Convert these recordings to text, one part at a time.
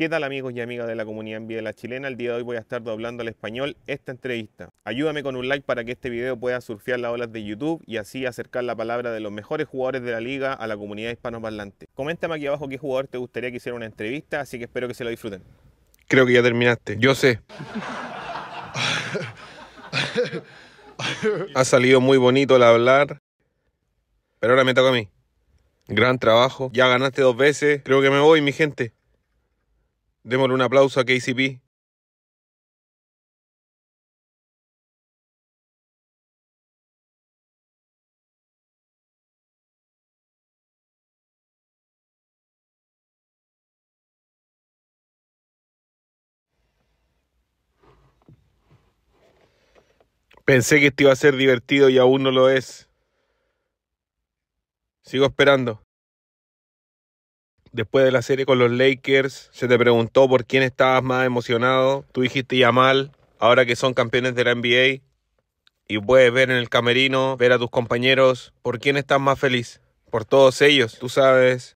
¿Qué tal amigos y amigas de la comunidad en la chilena? El día de hoy voy a estar doblando al español esta entrevista. Ayúdame con un like para que este video pueda surfear las olas de YouTube y así acercar la palabra de los mejores jugadores de la liga a la comunidad hispanoparlante. Coméntame aquí abajo qué jugador te gustaría que hiciera una entrevista, así que espero que se lo disfruten. Creo que ya terminaste. Yo sé. ha salido muy bonito el hablar, pero ahora me toca a mí. Gran trabajo. Ya ganaste dos veces. Creo que me voy, mi gente. Démosle un aplauso a KCP. Pensé que esto iba a ser divertido y aún no lo es. Sigo esperando después de la serie con los Lakers, se te preguntó por quién estabas más emocionado. Tú dijiste Yamal, ahora que son campeones de la NBA. Y puedes ver en el camerino, ver a tus compañeros, por quién estás más feliz. Por todos ellos, tú sabes.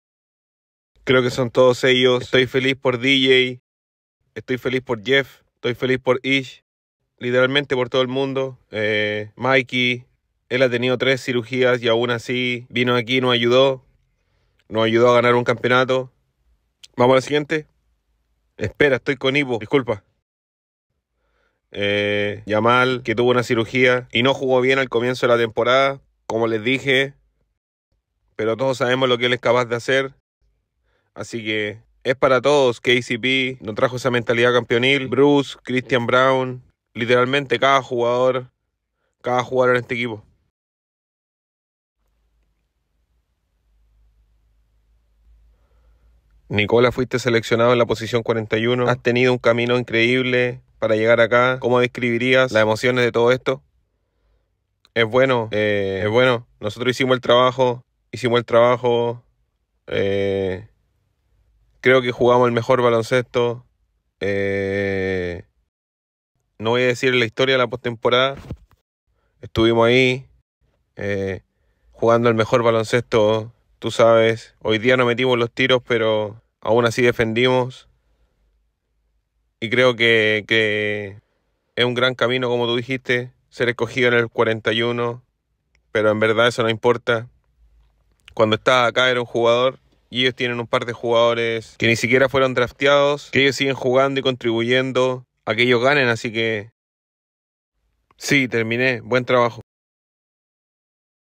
Creo que son todos ellos. Estoy feliz por DJ. Estoy feliz por Jeff. Estoy feliz por Ish. Literalmente por todo el mundo. Eh, Mikey. Él ha tenido tres cirugías y aún así vino aquí y nos ayudó nos ayudó a ganar un campeonato. Vamos a la siguiente. Espera, estoy con Ivo. disculpa. Eh, Yamal, que tuvo una cirugía y no jugó bien al comienzo de la temporada, como les dije, pero todos sabemos lo que él es capaz de hacer. Así que es para todos que ACP nos trajo esa mentalidad campeonil. Bruce, Christian Brown, literalmente cada jugador, cada jugador en este equipo. Nicola, fuiste seleccionado en la posición 41. Has tenido un camino increíble para llegar acá. ¿Cómo describirías las emociones de todo esto? Es bueno, eh, es bueno. Nosotros hicimos el trabajo, hicimos el trabajo. Eh, creo que jugamos el mejor baloncesto. Eh, no voy a decir la historia de la postemporada. Estuvimos ahí jugando el mejor baloncesto Tú sabes, hoy día no metimos los tiros, pero aún así defendimos. Y creo que, que es un gran camino, como tú dijiste, ser escogido en el 41, pero en verdad eso no importa. Cuando estaba acá era un jugador y ellos tienen un par de jugadores que ni siquiera fueron drafteados, que ellos siguen jugando y contribuyendo a que ellos ganen, así que sí, terminé, buen trabajo.